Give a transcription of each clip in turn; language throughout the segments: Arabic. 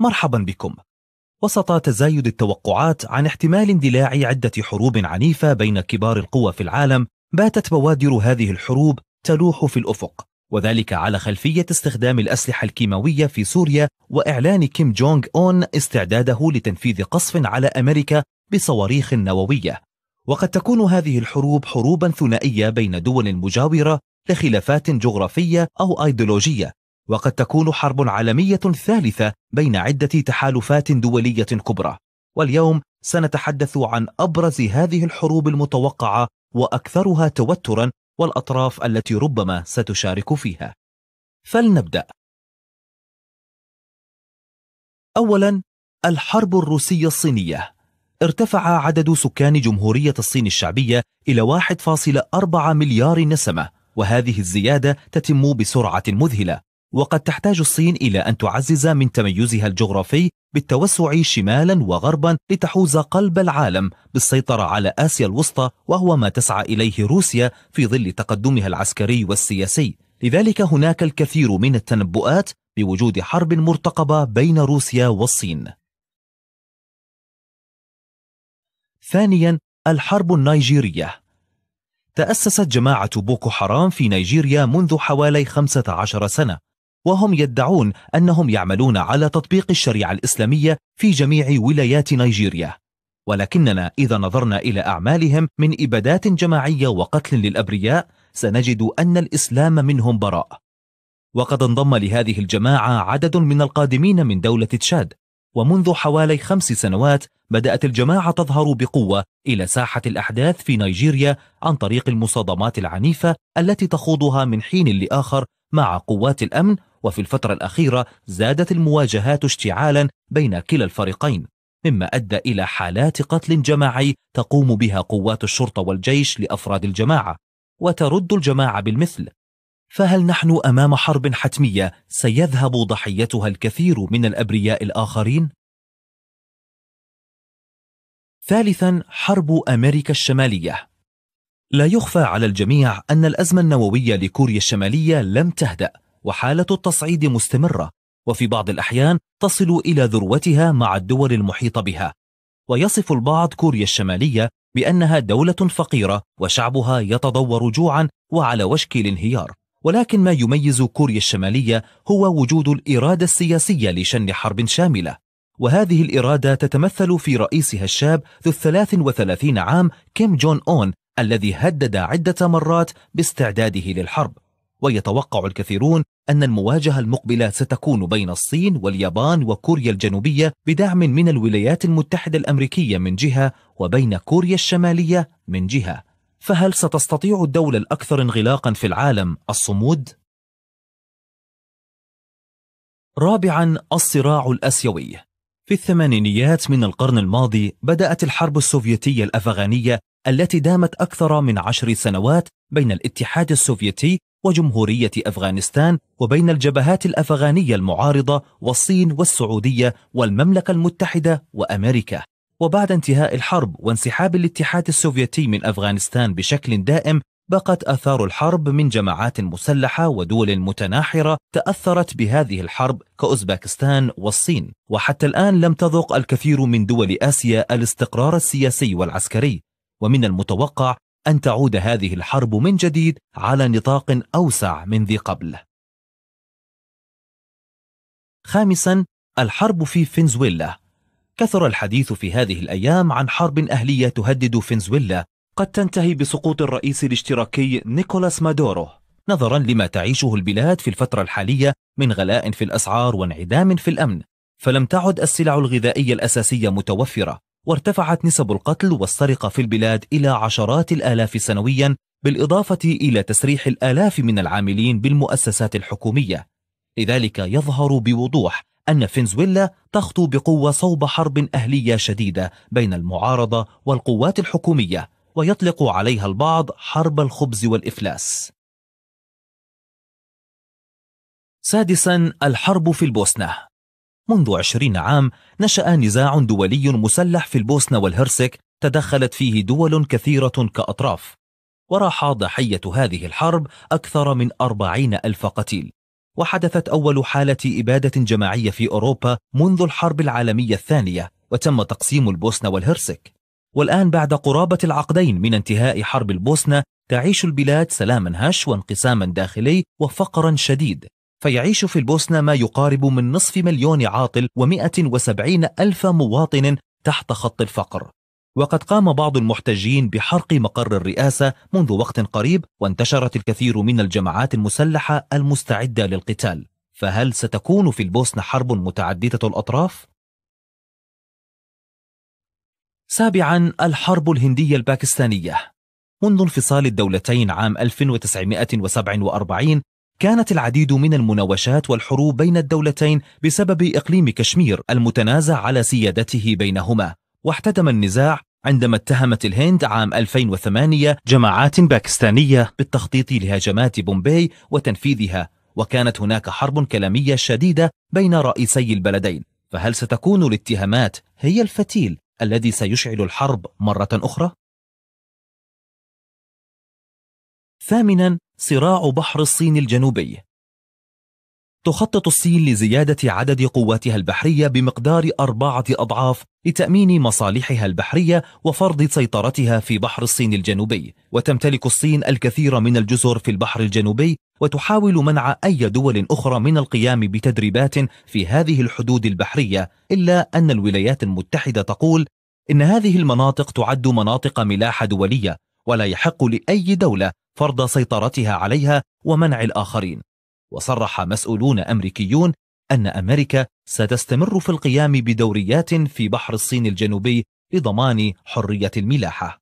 مرحبا بكم وسط تزايد التوقعات عن احتمال اندلاع عدة حروب عنيفة بين كبار القوى في العالم باتت بوادر هذه الحروب تلوح في الأفق وذلك على خلفية استخدام الأسلحة الكيماوية في سوريا وإعلان كيم جونغ أون استعداده لتنفيذ قصف على أمريكا بصواريخ نووية وقد تكون هذه الحروب حروبا ثنائية بين دول مجاورة لخلافات جغرافية أو أيديولوجية وقد تكون حرب عالمية ثالثة بين عدة تحالفات دولية كبرى واليوم سنتحدث عن أبرز هذه الحروب المتوقعة وأكثرها توترا والأطراف التي ربما ستشارك فيها فلنبدأ أولا الحرب الروسية الصينية ارتفع عدد سكان جمهورية الصين الشعبية إلى 1.4 مليار نسمة وهذه الزيادة تتم بسرعة مذهلة وقد تحتاج الصين إلى أن تعزز من تميزها الجغرافي بالتوسع شمالا وغربا لتحوز قلب العالم بالسيطرة على آسيا الوسطى وهو ما تسعى إليه روسيا في ظل تقدمها العسكري والسياسي لذلك هناك الكثير من التنبؤات بوجود حرب مرتقبة بين روسيا والصين ثانيا الحرب النيجيرية تأسست جماعة بوكو حرام في نيجيريا منذ حوالي 15 سنة وهم يدعون أنهم يعملون على تطبيق الشريعة الإسلامية في جميع ولايات نيجيريا ولكننا إذا نظرنا إلى أعمالهم من إبادات جماعية وقتل للأبرياء سنجد أن الإسلام منهم براء وقد انضم لهذه الجماعة عدد من القادمين من دولة تشاد ومنذ حوالي خمس سنوات بدأت الجماعة تظهر بقوة إلى ساحة الأحداث في نيجيريا عن طريق المصادمات العنيفة التي تخوضها من حين لآخر مع قوات الأمن وفي الفترة الأخيرة زادت المواجهات اشتعالا بين كلا الفريقين مما أدى إلى حالات قتل جماعي تقوم بها قوات الشرطة والجيش لأفراد الجماعة وترد الجماعة بالمثل فهل نحن أمام حرب حتمية سيذهب ضحيتها الكثير من الأبرياء الآخرين؟ ثالثا حرب أمريكا الشمالية لا يخفى على الجميع أن الأزمة النووية لكوريا الشمالية لم تهدأ وحالة التصعيد مستمرة وفي بعض الأحيان تصل إلى ذروتها مع الدول المحيطة بها ويصف البعض كوريا الشمالية بأنها دولة فقيرة وشعبها يتضور جوعا وعلى وشك الانهيار ولكن ما يميز كوريا الشمالية هو وجود الإرادة السياسية لشن حرب شاملة وهذه الإرادة تتمثل في رئيسها الشاب ذو الثلاث وثلاثين عام كيم جون أون الذي هدد عدة مرات باستعداده للحرب ويتوقع الكثيرون أن المواجهة المقبلة ستكون بين الصين واليابان وكوريا الجنوبية بدعم من الولايات المتحدة الأمريكية من جهة وبين كوريا الشمالية من جهة فهل ستستطيع الدولة الأكثر انغلاقا في العالم الصمود؟ رابعا الصراع الآسيوي في الثمانينيات من القرن الماضي بدأت الحرب السوفيتية الأفغانية التي دامت أكثر من عشر سنوات بين الاتحاد السوفيتي وجمهورية أفغانستان وبين الجبهات الأفغانية المعارضة والصين والسعودية والمملكة المتحدة وأمريكا وبعد انتهاء الحرب وانسحاب الاتحاد السوفيتي من أفغانستان بشكل دائم بقت آثار الحرب من جماعات مسلحة ودول متناحرة تأثرت بهذه الحرب كأوزباكستان والصين وحتى الآن لم تذق الكثير من دول آسيا الاستقرار السياسي والعسكري ومن المتوقع أن تعود هذه الحرب من جديد على نطاق أوسع من ذي قبل خامسا الحرب في فنزويلا كثر الحديث في هذه الأيام عن حرب أهلية تهدد فنزويلا قد تنتهي بسقوط الرئيس الاشتراكي نيكولاس مادورو نظرا لما تعيشه البلاد في الفترة الحالية من غلاء في الأسعار وانعدام في الأمن فلم تعد السلع الغذائية الأساسية متوفرة وارتفعت نسب القتل والسرقة في البلاد إلى عشرات الآلاف سنويا بالإضافة إلى تسريح الآلاف من العاملين بالمؤسسات الحكومية لذلك يظهر بوضوح أن فنزويلا تخطو بقوة صوب حرب أهلية شديدة بين المعارضة والقوات الحكومية ويطلق عليها البعض حرب الخبز والإفلاس سادسا الحرب في البوسنة منذ عشرين عام نشأ نزاع دولي مسلح في البوسنة والهرسك تدخلت فيه دول كثيرة كأطراف وراح ضحية هذه الحرب أكثر من أربعين ألف قتيل وحدثت أول حالة إبادة جماعية في أوروبا منذ الحرب العالمية الثانية وتم تقسيم البوسنة والهرسك والآن بعد قرابة العقدين من انتهاء حرب البوسنة تعيش البلاد سلاما هش وانقساما داخلي وفقرا شديد فيعيش في البوسنة ما يقارب من نصف مليون عاطل و170 ألف مواطن تحت خط الفقر وقد قام بعض المحتجين بحرق مقر الرئاسة منذ وقت قريب وانتشرت الكثير من الجماعات المسلحة المستعدة للقتال فهل ستكون في البوسنة حرب متعددة الأطراف؟ سابعا الحرب الهندية الباكستانية منذ انفصال الدولتين عام 1947 كانت العديد من المناوشات والحروب بين الدولتين بسبب إقليم كشمير المتنازع على سيادته بينهما واحتدم النزاع عندما اتهمت الهند عام 2008 جماعات باكستانية بالتخطيط لهجمات بومبي وتنفيذها وكانت هناك حرب كلامية شديدة بين رئيسي البلدين فهل ستكون الاتهامات هي الفتيل الذي سيشعل الحرب مرة أخرى؟ ثامنا صراع بحر الصين الجنوبي تخطط الصين لزيادة عدد قواتها البحرية بمقدار أربعة أضعاف لتأمين مصالحها البحرية وفرض سيطرتها في بحر الصين الجنوبي وتمتلك الصين الكثير من الجزر في البحر الجنوبي وتحاول منع أي دول أخرى من القيام بتدريبات في هذه الحدود البحرية إلا أن الولايات المتحدة تقول إن هذه المناطق تعد مناطق ملاحة دولية ولا يحق لأي دولة فرض سيطرتها عليها ومنع الآخرين وصرح مسؤولون أمريكيون أن أمريكا ستستمر في القيام بدوريات في بحر الصين الجنوبي لضمان حرية الملاحة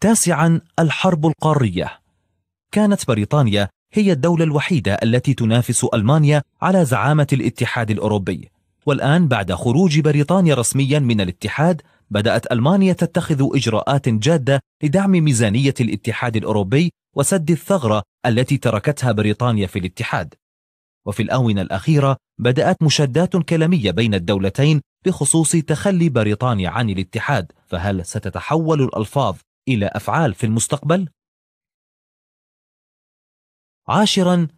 تاسعا الحرب القارية كانت بريطانيا هي الدولة الوحيدة التي تنافس ألمانيا على زعامة الاتحاد الأوروبي والآن بعد خروج بريطانيا رسميا من الاتحاد بدأت ألمانيا تتخذ إجراءات جادة لدعم ميزانية الاتحاد الأوروبي وسد الثغرة التي تركتها بريطانيا في الاتحاد وفي الآونة الأخيرة بدأت مشادات كلامية بين الدولتين بخصوص تخلي بريطانيا عن الاتحاد فهل ستتحول الألفاظ إلى أفعال في المستقبل؟ عاشرا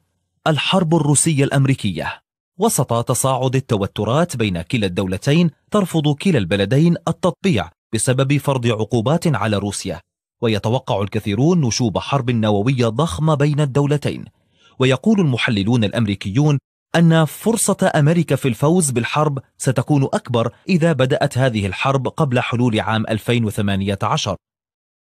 الحرب الروسية الأمريكية وسط تصاعد التوترات بين كلا الدولتين ترفض كلا البلدين التطبيع بسبب فرض عقوبات على روسيا ويتوقع الكثيرون نشوب حرب نووية ضخمة بين الدولتين ويقول المحللون الأمريكيون أن فرصة أمريكا في الفوز بالحرب ستكون أكبر إذا بدأت هذه الحرب قبل حلول عام 2018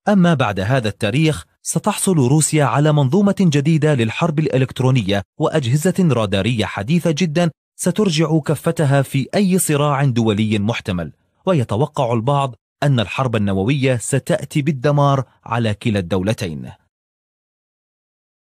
أما بعد هذا التاريخ ستحصل روسيا على منظومة جديدة للحرب الإلكترونية وأجهزة رادارية حديثة جدا سترجع كفتها في أي صراع دولي محتمل ويتوقع البعض أن الحرب النووية ستأتي بالدمار على كلا الدولتين